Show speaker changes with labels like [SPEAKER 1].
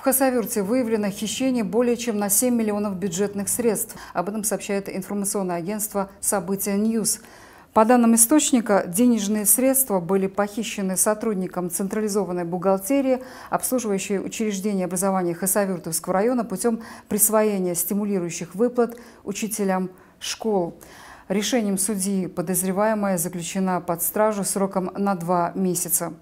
[SPEAKER 1] В Хасавюрте выявлено хищение более чем на 7 миллионов бюджетных средств. Об этом сообщает информационное агентство «События Ньюс». По данным источника, денежные средства были похищены сотрудникам централизованной бухгалтерии, обслуживающей учреждения образования Хасавюртовского района путем присвоения стимулирующих выплат учителям школ. Решением судьи подозреваемая заключена под стражу сроком на два месяца.